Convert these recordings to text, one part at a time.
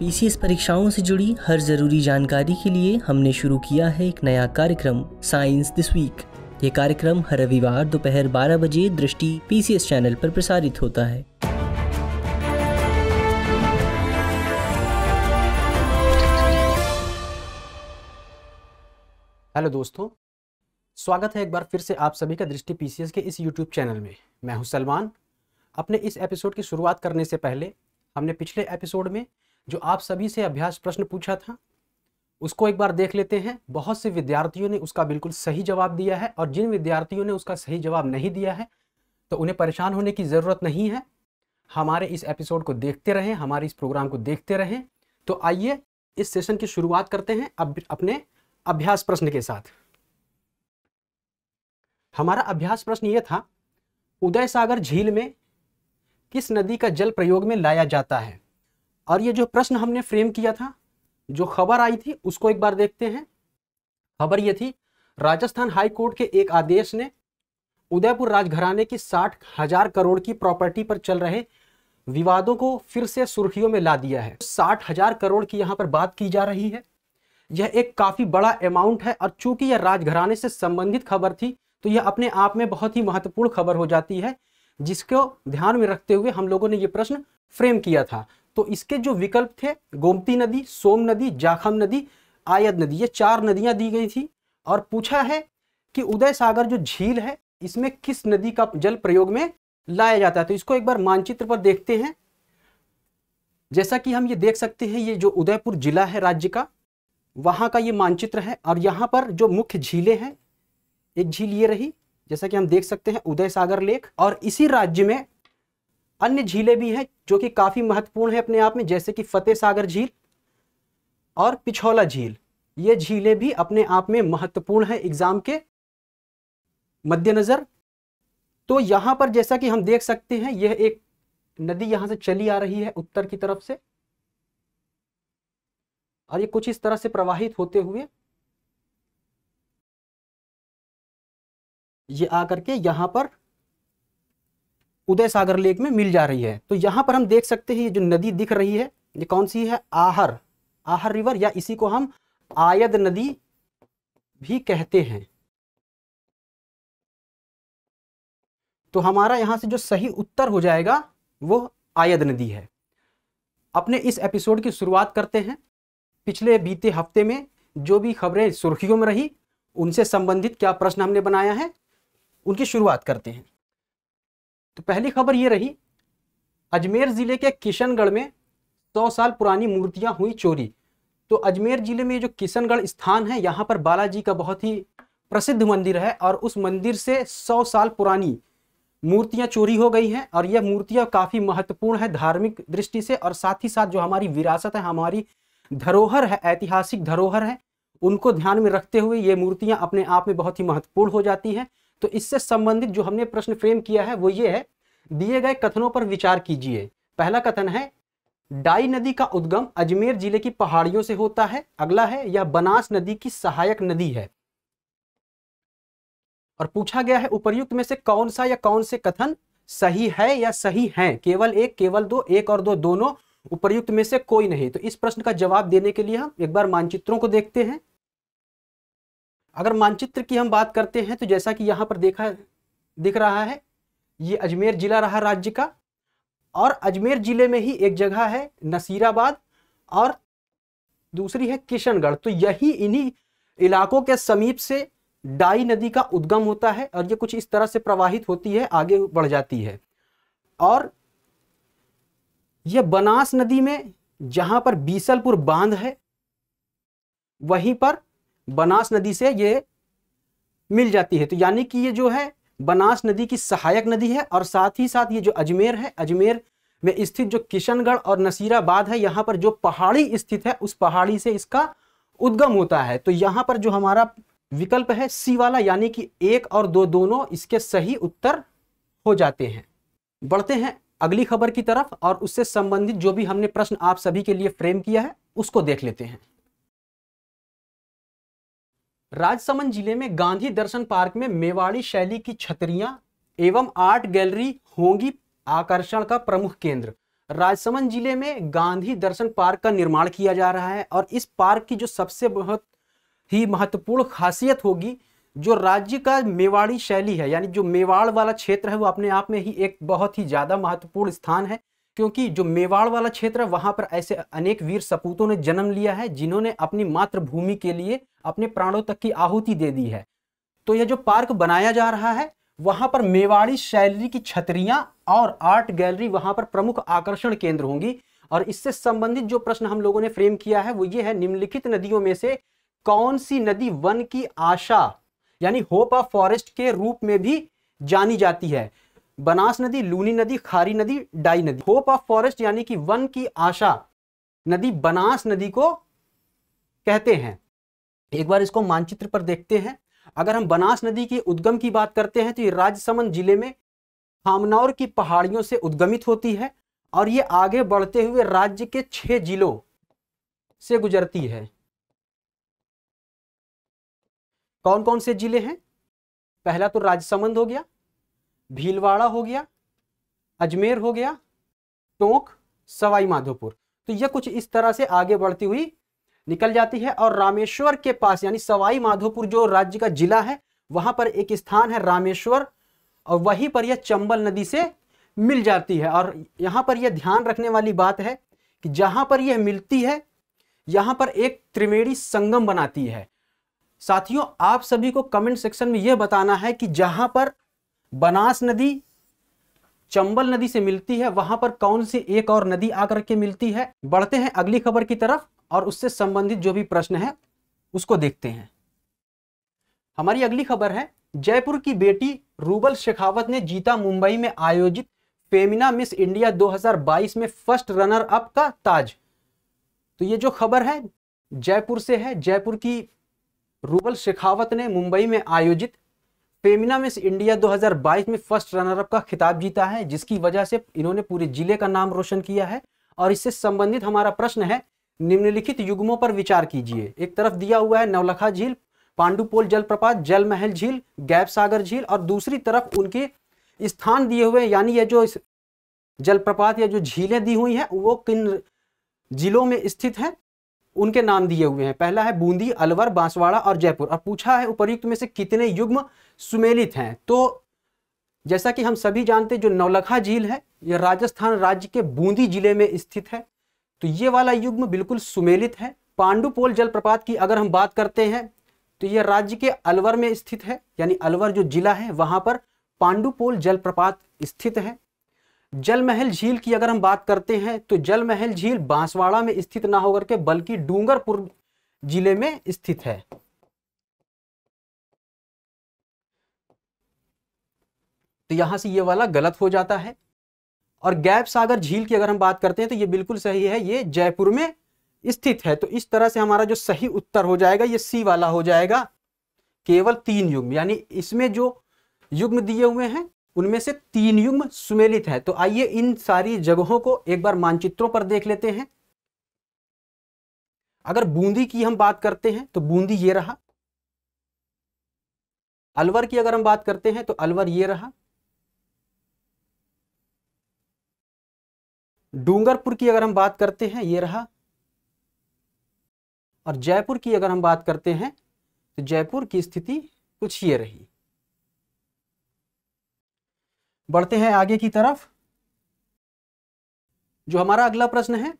PCS परीक्षाओं से जुड़ी हर जरूरी जानकारी के लिए हमने शुरू किया है एक नया कार्यक्रम साइंस दिस वीक ये कार्यक्रम हर रविवार दोपहर 12 बजे दृष्टि पीसीएस चैनल पर प्रसारित होता है हेलो दोस्तों स्वागत है एक बार फिर से आप सभी का दृष्टि पीसीएस के इस यूट्यूब चैनल में मैं हूं सलमान अपने इस एपिसोड की शुरुआत करने से पहले हमने पिछले एपिसोड में जो आप सभी से अभ्यास प्रश्न पूछा था उसको एक बार देख लेते हैं बहुत से विद्यार्थियों ने उसका बिल्कुल सही जवाब दिया है और जिन विद्यार्थियों ने उसका सही जवाब नहीं दिया है तो उन्हें परेशान होने की ज़रूरत नहीं है हमारे इस एपिसोड को देखते रहें हमारे इस प्रोग्राम को देखते रहें तो आइए इस सेशन की शुरुआत करते हैं अब अपने अभ्यास प्रश्न के साथ हमारा अभ्यास प्रश्न ये था उदय सागर झील में किस नदी का जल प्रयोग में लाया जाता है और ये जो प्रश्न हमने फ्रेम किया था जो खबर आई थी उसको एक बार देखते हैं खबर ये थी राजस्थान हाई कोर्ट के एक आदेश ने उदयपुर राजघराने की साठ हजार करोड़ की प्रॉपर्टी पर चल रहे विवादों को फिर से सुर्खियों में ला दिया है साठ हजार करोड़ की यहाँ पर बात की जा रही है यह एक काफी बड़ा अमाउंट है और चूंकि यह राजघराने से संबंधित खबर थी तो यह अपने आप में बहुत ही महत्वपूर्ण खबर हो जाती है जिसको ध्यान में रखते हुए हम लोगों ने यह प्रश्न फ्रेम किया था तो इसके जो विकल्प थे गोमती नदी सोम नदी जाखम नदी आयद नदी ये चार नदियां दी गई थी और पूछा है कि उदय सागर जो झील है इसमें किस नदी का जल प्रयोग में लाया जाता है तो इसको एक बार मानचित्र पर देखते हैं जैसा कि हम ये देख सकते हैं ये जो उदयपुर जिला है राज्य का वहाँ का ये मानचित्र है और यहाँ पर जो मुख्य झीलें हैं एक झील ये रही जैसा कि हम देख सकते हैं उदय सागर लेक और इसी राज्य में अन्य झीलें भी हैं जो कि काफ़ी महत्वपूर्ण है अपने आप में जैसे कि फतेह सागर झील और पिछौला झील ये झीलें भी अपने आप में महत्वपूर्ण है एग्ज़ाम के मद्देनज़र तो यहां पर जैसा कि हम देख सकते हैं यह एक नदी यहां से चली आ रही है उत्तर की तरफ से और ये कुछ इस तरह से प्रवाहित होते हुए ये आकर के यहां पर उदय सागर लेक में मिल जा रही है तो यहाँ पर हम देख सकते हैं ये जो नदी दिख रही है ये कौन सी है आहर आहर रिवर या इसी को हम आयद नदी भी कहते हैं तो हमारा यहाँ से जो सही उत्तर हो जाएगा वो आयद नदी है अपने इस एपिसोड की शुरुआत करते हैं पिछले बीते हफ्ते में जो भी खबरें सुर्खियों में रही उनसे संबंधित क्या प्रश्न हमने बनाया है उनकी शुरुआत करते हैं तो पहली खबर ये रही अजमेर ज़िले के किशनगढ़ में सौ साल पुरानी मूर्तियां हुई चोरी तो अजमेर ज़िले में जो किशनगढ़ स्थान है यहाँ पर बालाजी का बहुत ही प्रसिद्ध मंदिर है और उस मंदिर से सौ साल पुरानी मूर्तियां चोरी हो गई हैं और यह मूर्तियां काफ़ी महत्वपूर्ण है धार्मिक दृष्टि से और साथ ही साथ जो हमारी विरासत है हमारी धरोहर है ऐतिहासिक धरोहर है उनको ध्यान में रखते हुए ये मूर्तियां अपने आप में बहुत ही महत्वपूर्ण हो जाती हैं तो इससे संबंधित जो हमने प्रश्न फ्रेम किया है वो ये है दिए गए कथनों पर विचार कीजिए पहला कथन है डाई नदी का उद्गम अजमेर जिले की पहाड़ियों से होता है अगला है यह बनास नदी की सहायक नदी है और पूछा गया है उपर्युक्त में से कौन सा या कौन से कथन सही है या सही है केवल एक केवल दो एक और दो दोनों उपर्युक्त में से कोई नहीं तो इस प्रश्न का जवाब देने के लिए हम एक बार मानचित्रों को देखते हैं अगर मानचित्र की हम बात करते हैं तो जैसा कि यहाँ पर देखा दिख रहा है ये अजमेर जिला रहा राज्य का और अजमेर जिले में ही एक जगह है नसीराबाद और दूसरी है किशनगढ़ तो यही इन्हीं इलाकों के समीप से डाई नदी का उद्गम होता है और ये कुछ इस तरह से प्रवाहित होती है आगे बढ़ जाती है और यह बनास नदी में जहां पर बीसलपुर बांध है वहीं पर बनास नदी से ये मिल जाती है तो यानी कि ये जो है बनास नदी की सहायक नदी है और साथ ही साथ ये जो अजमेर है अजमेर में स्थित जो किशनगढ़ और नसीराबाद है यहाँ पर जो पहाड़ी स्थित है उस पहाड़ी से इसका उद्गम होता है तो यहाँ पर जो हमारा विकल्प है सी वाला यानी कि एक और दो दोनों इसके सही उत्तर हो जाते हैं बढ़ते हैं अगली खबर की तरफ और उससे संबंधित जो भी हमने प्रश्न आप सभी के लिए फ्रेम किया है उसको देख लेते हैं राजसमंद जिले में गांधी दर्शन पार्क में मेवाड़ी शैली की छतरियां एवं आर्ट गैलरी होंगी आकर्षण का प्रमुख केंद्र राजसमंद जिले में गांधी दर्शन पार्क का निर्माण किया जा रहा है और इस पार्क की जो सबसे बहुत ही महत्वपूर्ण खासियत होगी जो राज्य का मेवाड़ी शैली है यानी जो मेवाड़ वाला क्षेत्र है वो अपने आप में ही एक बहुत ही ज़्यादा महत्वपूर्ण स्थान है क्योंकि जो मेवाड़ वाला क्षेत्र है वहाँ पर ऐसे अनेक वीर सपूतों ने जन्म लिया है जिन्होंने अपनी मातृभूमि के लिए अपने प्राणों तक की आहुति दे दी है तो यह जो पार्क बनाया जा रहा है वहां पर मेवाड़ी शैली की छतरियां और आर्ट गैलरी वहां पर प्रमुख आकर्षण केंद्र होंगी और इससे संबंधित जो प्रश्न हम लोगों ने फ्रेम किया है वो ये है निम्नलिखित नदियों में से कौन सी नदी वन की आशा यानी होप ऑफ फॉरेस्ट के रूप में भी जानी जाती है बनास नदी लूनी नदी खारी नदी डाई नदी होप ऑफ फॉरेस्ट यानी कि वन की आशा नदी बनास नदी को कहते हैं एक बार इसको मानचित्र पर देखते हैं अगर हम बनास नदी के उद्गम की बात करते हैं तो ये राजसमंद जिले में हामनौर की पहाड़ियों से उद्गमित होती है और ये आगे बढ़ते हुए राज्य के छह जिलों से गुजरती है कौन कौन से जिले हैं पहला तो राजसमंद हो गया भीलवाड़ा हो गया अजमेर हो गया टोंक सवाई माधोपुर तो यह कुछ इस तरह से आगे बढ़ती हुई निकल जाती है और रामेश्वर के पास यानी सवाई माधोपुर जो राज्य का जिला है वहां पर एक स्थान है रामेश्वर और वहीं पर यह चंबल नदी से मिल जाती है और यहाँ पर यह ध्यान रखने वाली बात है कि जहाँ पर यह मिलती है यहाँ पर एक त्रिवेणी संगम बनाती है साथियों आप सभी को कमेंट सेक्शन में यह बताना है कि जहाँ पर बनास नदी चंबल नदी से मिलती है वहां पर कौन सी एक और नदी आकर के मिलती है बढ़ते हैं अगली खबर की तरफ और उससे संबंधित जो भी प्रश्न है उसको देखते हैं हमारी अगली खबर है जयपुर की बेटी रूबल शेखावत ने जीता मुंबई में आयोजित फेमिना मिस इंडिया 2022 में फर्स्ट रनर अप का ताज तो ये जो खबर है जयपुर से है जयपुर की रूबल शेखावत ने मुंबई में आयोजित फेमिना मिस इंडिया 2022 में फर्स्ट रनर अप का खिताब जीता है जिसकी वजह से इन्होंने पूरे जिले का नाम रोशन किया है और इससे संबंधित हमारा प्रश्न है निम्नलिखित युग्मों पर विचार कीजिए एक तरफ दिया हुआ है नवलखा झील पांडुपोल जलप्रपात जल महल झील गैप सागर झील और दूसरी तरफ उनके स्थान दिए हुए यानी ये जो जलप्रपात या जो झीलें दी हुई हैं वो किन जिलों में स्थित हैं उनके नाम दिए हुए हैं पहला है बूंदी अलवर बांसवाड़ा और जयपुर और पूछा है उपरयुक्त में से कितने युग्म सुमेलित हैं तो जैसा कि हम सभी जानते जो नौलखा झील है यह राजस्थान राज्य के बूंदी जिले में स्थित है तो ये वाला युग्म बिल्कुल सुमेलित है पांडुपोल जलप्रपात की अगर हम बात करते हैं तो यह राज्य के अलवर में स्थित है यानी अलवर जो जिला है वहां पर पांडुपोल जलप्रपात स्थित है जलमहल झील की अगर हम बात करते हैं तो जलमहल झील बांसवाड़ा में स्थित ना होकर के बल्कि डूंगरपुर जिले में स्थित है तो यहां से ये वाला गलत हो जाता है और गैप सागर झील की अगर हम बात करते हैं तो ये बिल्कुल सही है ये जयपुर में स्थित है तो इस तरह से हमारा जो सही उत्तर हो जाएगा ये सी वाला हो जाएगा केवल तीन युग्म यानी इसमें जो युग्म दिए हुए हैं उनमें से तीन युग्म सुमेलित है तो आइए इन सारी जगहों को एक बार मानचित्रों पर देख लेते हैं अगर बूंदी की हम बात करते हैं तो बूंदी ये रहा अलवर की अगर हम बात करते हैं तो अलवर ये रहा डूंगरपुर की अगर हम बात करते हैं ये रहा और जयपुर की अगर हम बात करते हैं तो जयपुर की स्थिति कुछ ये रही बढ़ते हैं आगे की तरफ जो हमारा अगला प्रश्न है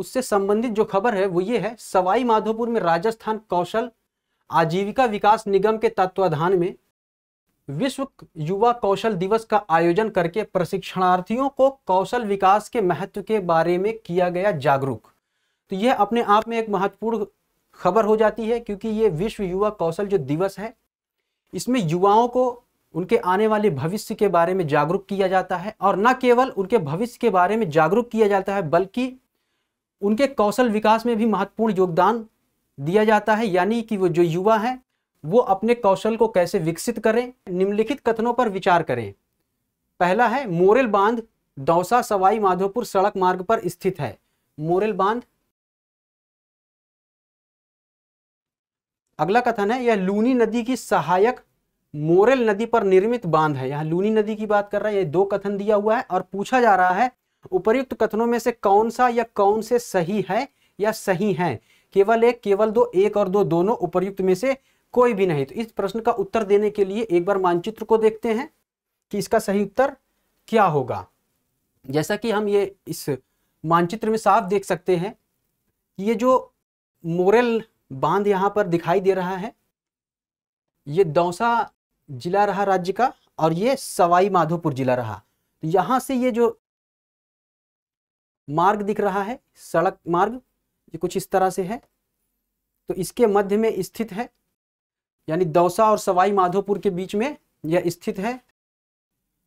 उससे संबंधित जो खबर है वो ये है सवाई माधोपुर में राजस्थान कौशल आजीविका विकास निगम के तत्वाधान में विश्व युवा कौशल दिवस का आयोजन करके प्रशिक्षणार्थियों को कौशल विकास के महत्व के बारे में किया गया जागरूक तो यह अपने आप में एक महत्वपूर्ण खबर हो जाती है क्योंकि ये विश्व युवा कौशल जो दिवस है इसमें युवाओं को उनके आने वाले भविष्य के बारे में जागरूक किया जाता है और न केवल उनके भविष्य के बारे में जागरूक किया जाता है बल्कि उनके कौशल विकास में भी महत्वपूर्ण योगदान दिया जाता है यानी कि वो जो युवा हैं वो अपने कौशल को कैसे विकसित करें निम्नलिखित कथनों पर विचार करें पहला है मोरल बांध दौसा सवाई माधोपुर सड़क मार्ग पर स्थित है मोरल बांध अगला कथन है यह लूनी नदी की सहायक मोरल नदी पर निर्मित बांध है यहाँ लूनी नदी की बात कर रहा है यह दो कथन दिया हुआ है और पूछा जा रहा है उपयुक्त कथनों में से कौन सा या कौन से सही है या सही है केवल एक केवल दो एक और दो दोनों उपरुक्त में से कोई भी नहीं तो इस प्रश्न का उत्तर देने के लिए एक बार मानचित्र को देखते हैं कि इसका सही उत्तर क्या होगा जैसा कि हम ये इस मानचित्र में साफ देख सकते हैं ये जो मोरल बांध यहाँ पर दिखाई दे रहा है ये दौसा जिला रहा राज्य का और ये सवाई माधोपुर जिला रहा तो यहाँ से ये जो मार्ग दिख रहा है सड़क मार्ग ये कुछ इस तरह से है तो इसके मध्य में स्थित है यानी दौसा और सवाई माधोपुर के बीच में यह स्थित है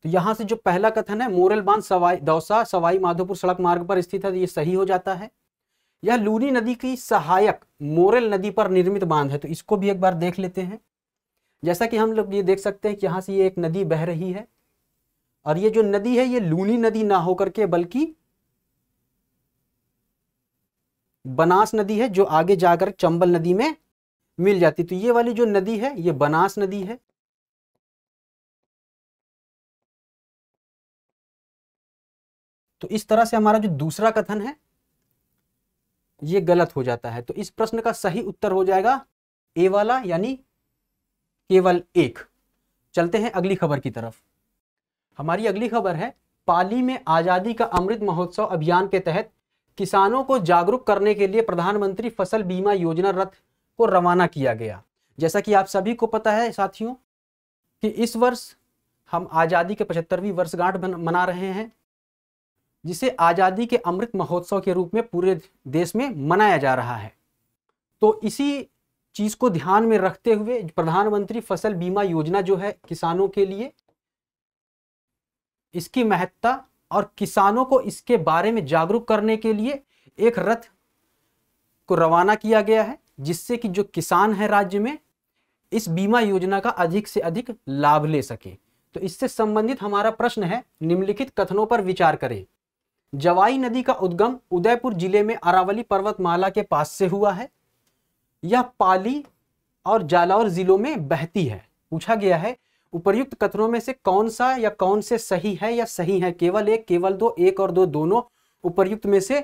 तो यहां से जो पहला कथन है मोरल बांध सवाई दौसा सवाई माधोपुर सड़क मार्ग पर स्थित है तो यह सही हो जाता है यह लूनी नदी की सहायक मोरल नदी पर निर्मित बांध है तो इसको भी एक बार देख लेते हैं जैसा कि हम लोग ये देख सकते हैं कि यहाँ से ये एक नदी बह रही है और ये जो नदी है ये लूनी नदी ना होकर के बल्कि बनास नदी है जो आगे जाकर चंबल नदी में मिल जाती तो ये वाली जो नदी है ये बनास नदी है तो इस तरह से हमारा जो दूसरा कथन है ये गलत हो जाता है तो इस प्रश्न का सही उत्तर हो जाएगा ए वाला यानी केवल एक चलते हैं अगली खबर की तरफ हमारी अगली खबर है पाली में आज़ादी का अमृत महोत्सव अभियान के तहत किसानों को जागरूक करने के लिए प्रधानमंत्री फसल बीमा योजना रथ को रवाना किया गया जैसा कि आप सभी को पता है साथियों कि इस वर्ष हम आज़ादी के पचहत्तरवीं वर्षगांठ मना रहे हैं जिसे आज़ादी के अमृत महोत्सव के रूप में पूरे देश में मनाया जा रहा है तो इसी चीज़ को ध्यान में रखते हुए प्रधानमंत्री फसल बीमा योजना जो है किसानों के लिए इसकी महत्ता और किसानों को इसके बारे में जागरूक करने के लिए एक रथ को रवाना किया गया है जिससे कि जो किसान है राज्य में इस बीमा योजना का अधिक से अधिक लाभ ले सके तो इससे संबंधित हमारा प्रश्न है निम्नलिखित कथनों पर विचार करें जवाई नदी का उद्गम उदयपुर जिले में अरावली पर्वतमाला के पास से हुआ है यह पाली और जालौर जिलों में बहती है पूछा गया है उपर्युक्त कथनों में से कौन सा या कौन से सही है या सही है केवल एक केवल दो एक और दो दोनों उपर्युक्त में से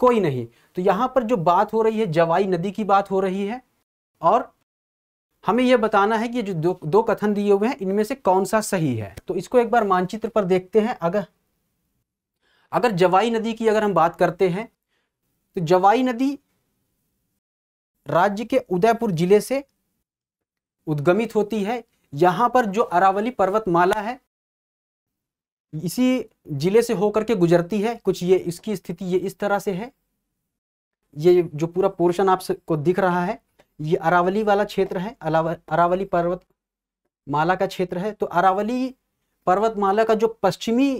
कोई नहीं तो यहां पर जो बात हो रही है जवाई नदी की बात हो रही है और हमें यह बताना है कि जो दो दो कथन दिए हुए हैं इनमें से कौन सा सही है तो इसको एक बार मानचित्र पर देखते हैं अगर अगर जवाई नदी की अगर हम बात करते हैं तो जवाई नदी राज्य के उदयपुर जिले से उद्गमित होती है यहां पर जो अरावली पर्वतमाला है इसी जिले से होकर के गुजरती है कुछ ये इसकी स्थिति ये इस तरह से है ये जो पूरा पोर्शन आपको दिख रहा है ये अरावली वाला क्षेत्र है अरावली पर्वत माला का क्षेत्र है तो अरावली पर्वत माला का जो पश्चिमी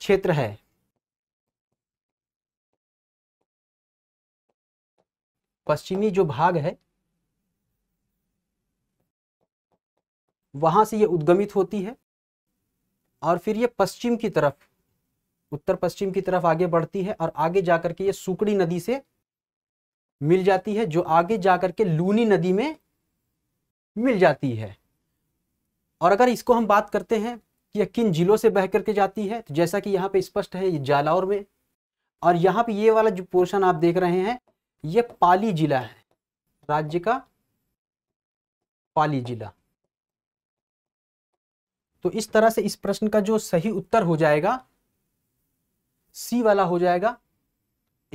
क्षेत्र है पश्चिमी जो भाग है वहां से ये उद्गमित होती है और फिर ये पश्चिम की तरफ उत्तर पश्चिम की तरफ आगे बढ़ती है और आगे जाकर के ये सुकड़ी नदी से मिल जाती है जो आगे जाकर के लूनी नदी में मिल जाती है और अगर इसको हम बात करते हैं कि यह किन जिलों से बह करके जाती है तो जैसा कि यहाँ पे स्पष्ट है ये जालौर में और यहाँ पे ये वाला जो पोर्शन आप देख रहे हैं ये पाली जिला है राज्य का पाली जिला तो इस तरह से इस प्रश्न का जो सही उत्तर हो जाएगा सी वाला हो जाएगा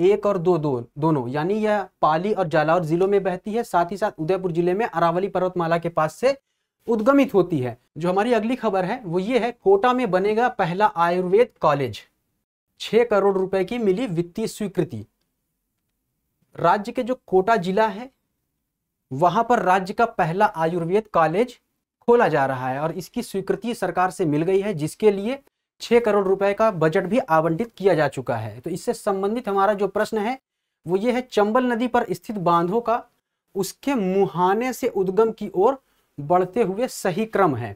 एक और दो दो दोनों यानी यह पाली और जालौर जिलों में बहती है साथ ही साथ उदयपुर जिले में अरावली पर्वतमाला के पास से उद्गमित होती है जो हमारी अगली खबर है वो ये है कोटा में बनेगा पहला आयुर्वेद कॉलेज छह करोड़ रुपए की मिली वित्तीय स्वीकृति राज्य के जो कोटा जिला है वहां पर राज्य का पहला आयुर्वेद कॉलेज खोला जा रहा है और इसकी स्वीकृति सरकार से मिल गई है जिसके लिए छः करोड़ रुपए का बजट भी आवंटित किया जा चुका है तो इससे संबंधित हमारा जो प्रश्न है वो ये है चंबल नदी पर स्थित बांधों का उसके मुहाने से उद्गम की ओर बढ़ते हुए सही क्रम है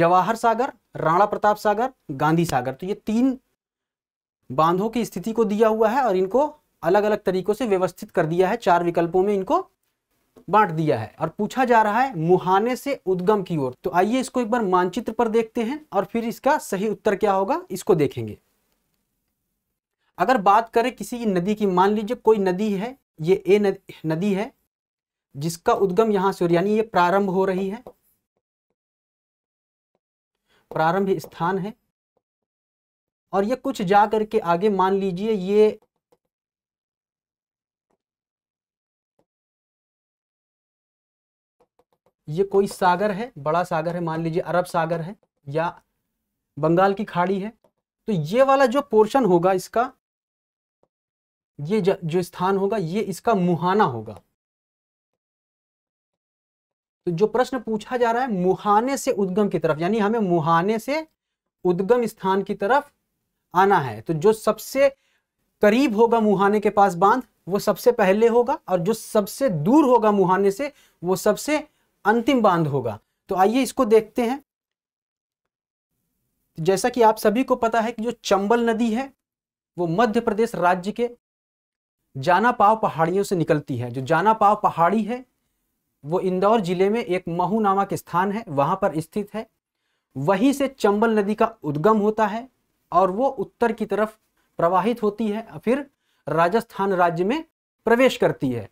जवाहर सागर राणा प्रताप सागर गांधी सागर तो ये तीन बांधों की स्थिति को दिया हुआ है और इनको अलग अलग तरीकों से व्यवस्थित कर दिया है चार विकल्पों में इनको बांट दिया है और पूछा जा रहा है मुहाने से उद्गम की ओर तो आइए इसको एक बार मानचित्र पर देखते हैं और फिर इसका सही उत्तर क्या होगा इसको देखेंगे अगर बात करें किसी नदी की मान लीजिए कोई नदी है ये ए नदी है जिसका उद्गम यहां से और यानी ये प्रारंभ हो रही है प्रारंभ स्थान है और ये कुछ जा करके आगे मान लीजिए ये ये कोई सागर है बड़ा सागर है मान लीजिए अरब सागर है या बंगाल की खाड़ी है तो ये वाला जो पोर्शन होगा इसका ये जो स्थान होगा ये इसका मुहाना होगा तो जो प्रश्न पूछा जा रहा है मुहाने से उद्गम की तरफ यानी हमें मुहाने से उद्गम स्थान की तरफ आना है तो जो सबसे करीब होगा मुहाने के पास बांध वो सबसे पहले होगा और जो सबसे दूर होगा मुहाने से वो सबसे अंतिम बांध होगा तो आइए इसको देखते हैं जैसा कि आप सभी को पता है कि जो चंबल नदी है वो मध्य प्रदेश राज्य के जाना पाव पहाड़ियों से निकलती है जो जाना पाव पहाड़ी है वो इंदौर जिले में एक महू नामक स्थान है वहां पर स्थित है वहीं से चंबल नदी का उद्गम होता है और वो उत्तर की तरफ प्रवाहित होती है फिर राजस्थान राज्य में प्रवेश करती है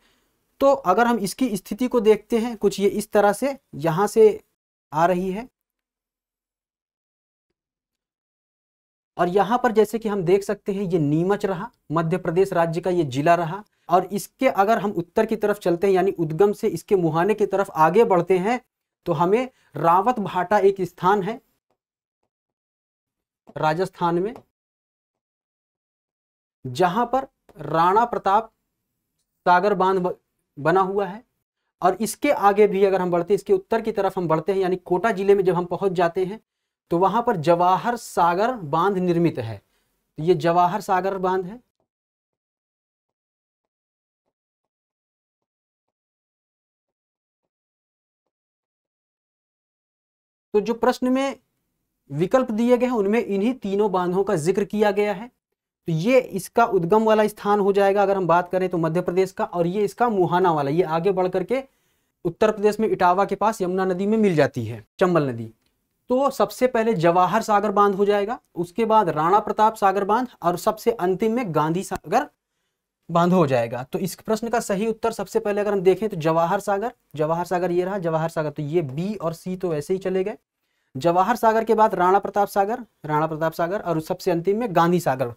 तो अगर हम इसकी स्थिति को देखते हैं कुछ ये इस तरह से यहां से आ रही है और यहां पर जैसे कि हम देख सकते हैं ये नीमच रहा मध्य प्रदेश राज्य का ये जिला रहा और इसके अगर हम उत्तर की तरफ चलते हैं यानी उद्गम से इसके मुहाने की तरफ आगे बढ़ते हैं तो हमें रावत भाटा एक स्थान है राजस्थान में जहां पर राणा प्रताप सागर बांध बना हुआ है और इसके आगे भी अगर हम बढ़ते इसके उत्तर की तरफ हम बढ़ते हैं यानी कोटा जिले में जब हम पहुंच जाते हैं तो वहां पर जवाहर सागर बांध निर्मित है तो ये जवाहर सागर बांध है तो जो प्रश्न में विकल्प दिए गए हैं उनमें इन्हीं तीनों बांधों का जिक्र किया गया है तो ये इसका उद्गम वाला स्थान हो जाएगा अगर हम बात करें तो मध्य प्रदेश का और ये इसका मुहाना वाला ये आगे बढ़ करके उत्तर प्रदेश में इटावा के पास यमुना नदी में मिल जाती है चंबल नदी तो सबसे पहले जवाहर सागर बांध हो जाएगा उसके बाद राणा प्रताप सागर बांध और सबसे अंतिम में गांधी सागर बांध हो जाएगा तो इस प्रश्न का सही उत्तर सबसे पहले अगर हम देखें तो जवाहर सागर जवाहर सागर ये रहा जवाहर सागर तो ये बी और सी तो वैसे ही चले गए जवाहर सागर के बाद राणा प्रताप सागर राणा प्रताप सागर और सबसे अंतिम में गांधी सागर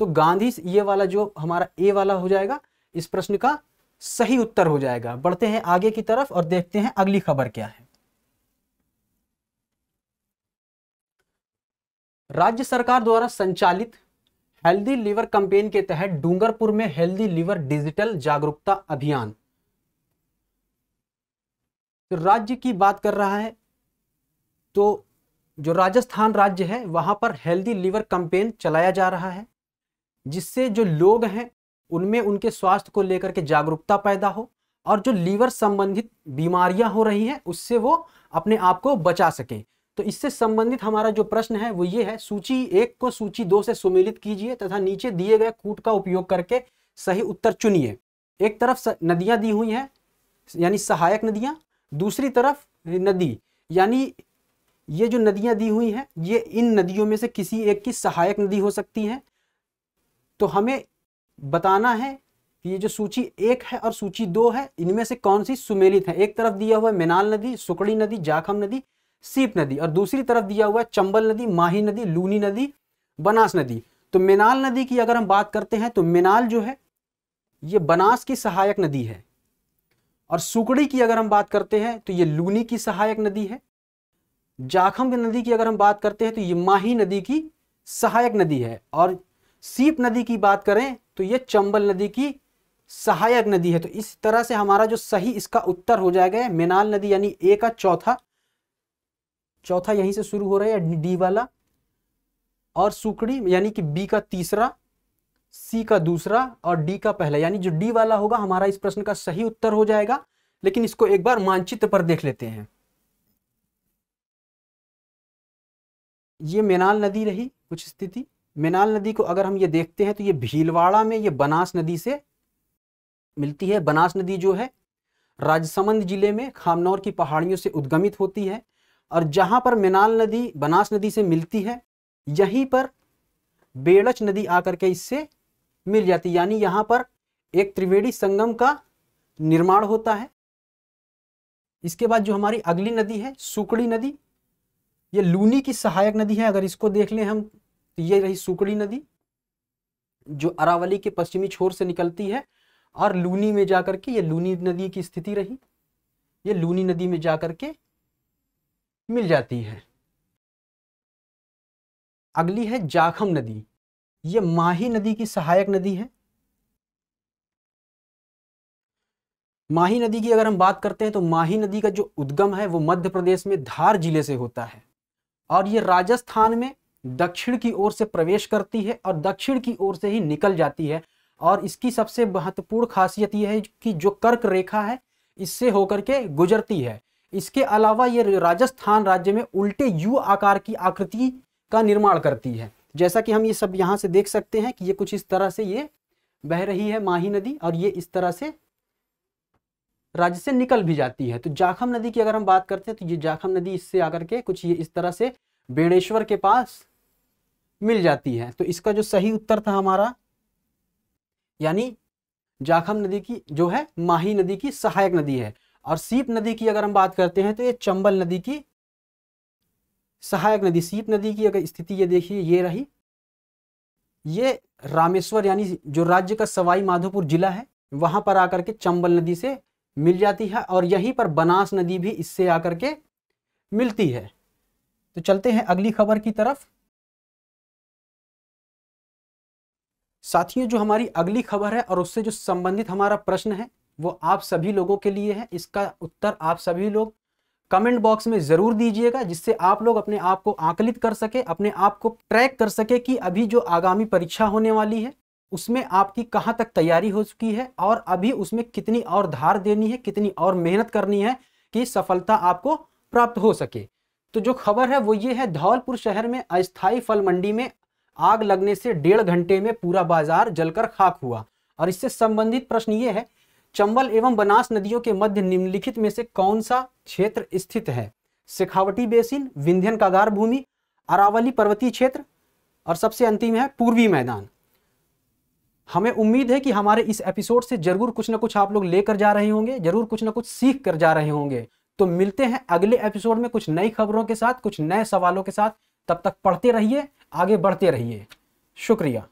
तो गांधी ये वाला जो हमारा ए वाला हो जाएगा इस प्रश्न का सही उत्तर हो जाएगा बढ़ते हैं आगे की तरफ और देखते हैं अगली खबर क्या है राज्य सरकार द्वारा संचालित हेल्दी लिवर कंपेन के तहत डूंगरपुर में हेल्दी लिवर डिजिटल जागरूकता अभियान तो राज्य की बात कर रहा है तो जो राजस्थान राज्य है वहां पर हेल्दी लिवर कंपेन चलाया जा रहा है जिससे जो लोग हैं उनमें उनके स्वास्थ्य को लेकर के जागरूकता पैदा हो और जो लीवर संबंधित बीमारियां हो रही हैं उससे वो अपने आप को बचा सकें तो इससे संबंधित हमारा जो प्रश्न है वो ये है सूची एक को सूची दो से सुमिलित कीजिए तथा नीचे दिए गए कूट का उपयोग करके सही उत्तर चुनिए एक तरफ नदियां दी हुई हैं यानी सहायक नदियां दूसरी तरफ नदी यानी ये जो नदियां दी हुई हैं ये इन नदियों में से किसी एक की सहायक नदी हो सकती हैं तो हमें बताना है कि ये जो सूची एक है और सूची दो है इनमें से कौन सी सुमेलित है एक तरफ दिया हुआ है मेनाल नदी सुकड़ी नदी जाखम नदी सीप नदी और दूसरी तरफ दिया हुआ है चंबल नदी माही नदी लूनी नदी बनास नदी तो मेनाल नदी की अगर हम बात करते हैं तो मेनाल जो है ये बनास की सहायक नदी है और सुकड़ी की अगर हम बात करते हैं तो ये लूनी की सहायक नदी है जाखम नदी की अगर हम बात करते हैं तो ये माही नदी की सहायक नदी है और सीप नदी की बात करें तो यह चंबल नदी की सहायक नदी है तो इस तरह से हमारा जो सही इसका उत्तर हो जाएगा मेनाल नदी यानी ए का चौथा चौथा यहीं से शुरू हो रहा है डी वाला और सुकड़ी यानी कि बी का तीसरा सी का दूसरा और डी का पहला यानी जो डी वाला होगा हमारा इस प्रश्न का सही उत्तर हो जाएगा लेकिन इसको एक बार मानचित्र पर देख लेते हैं ये मेनाल नदी रही कुछ स्थिति मेनाल नदी को अगर हम ये देखते हैं तो ये भीलवाड़ा में ये बनास नदी से मिलती है बनास नदी जो है राजसमंद जिले में खामनौर की पहाड़ियों से उद्गमित होती है और जहाँ पर मेनाल नदी बनास नदी से मिलती है यहीं पर बेड़च नदी आकर के इससे मिल जाती यानी यहाँ पर एक त्रिवेणी संगम का निर्माण होता है इसके बाद जो हमारी अगली नदी है सुकड़ी नदी ये लूनी की सहायक नदी है अगर इसको देख लें हम तो ये रही सुकड़ी नदी जो अरावली के पश्चिमी छोर से निकलती है और लूनी में जाकर के ये लूनी नदी की स्थिति रही ये लूनी नदी में जाकर के मिल जाती है अगली है जाखम नदी ये माही नदी की सहायक नदी है माही नदी की अगर हम बात करते हैं तो माही नदी का जो उद्गम है वो मध्य प्रदेश में धार जिले से होता है और ये राजस्थान में दक्षिण की ओर से प्रवेश करती है और दक्षिण की ओर से ही निकल जाती है और इसकी सबसे महत्वपूर्ण खासियत यह है कि जो कर्क रेखा है इससे होकर के गुजरती है इसके अलावा ये राजस्थान राज्य में उल्टे यू आकार की आकृति का निर्माण करती है जैसा कि हम ये सब यहाँ से देख सकते हैं कि ये कुछ इस तरह से ये बह रही है माही नदी और ये इस तरह से राज्य से निकल भी जाती है तो जाखम नदी की अगर हम बात करते हैं तो ये जाखम नदी इससे आकर के कुछ ये इस तरह से बेणेश्वर के पास मिल जाती है तो इसका जो सही उत्तर था हमारा यानी जाखम नदी की जो है माही नदी की सहायक नदी है और सीप नदी की अगर हम बात करते हैं तो ये चंबल नदी की सहायक नदी सीप नदी की अगर स्थिति ये देखिए ये रही ये रामेश्वर यानी जो राज्य का सवाई माधोपुर जिला है वहां पर आकर के चंबल नदी से मिल जाती है और यहीं पर बनास नदी भी इससे आकर के मिलती है तो चलते हैं अगली खबर की तरफ साथियों जो हमारी अगली खबर है और उससे जो संबंधित हमारा प्रश्न है वो आप सभी लोगों के लिए है इसका उत्तर आप सभी लोग कमेंट बॉक्स में ज़रूर दीजिएगा जिससे आप लोग अपने आप को आकलित कर सके अपने आप को ट्रैक कर सके कि अभी जो आगामी परीक्षा होने वाली है उसमें आपकी कहाँ तक तैयारी हो चुकी है और अभी उसमें कितनी और धार देनी है कितनी और मेहनत करनी है कि सफलता आपको प्राप्त हो सके तो जो खबर है वो ये है धौलपुर शहर में अस्थाई फल मंडी में आग लगने से डेढ़ घंटे में पूरा बाजार जलकर खाक हुआ और इससे संबंधित प्रश्न ये है चंबल एवं बनास नदियों के मध्य निम्नलिखित में से कौन सा क्षेत्र स्थित है शेखावटी बेसिन विंध्यन कागार भूमि अरावली पर्वतीय क्षेत्र और सबसे अंतिम है पूर्वी मैदान हमें उम्मीद है कि हमारे इस एपिसोड से जरूर कुछ ना कुछ आप लोग लेकर जा रहे होंगे जरूर कुछ ना कुछ सीख कर जा रहे होंगे तो मिलते हैं अगले एपिसोड में कुछ नई खबरों के साथ कुछ नए सवालों के साथ तब तक पढ़ते रहिए आगे बढ़ते रहिए शुक्रिया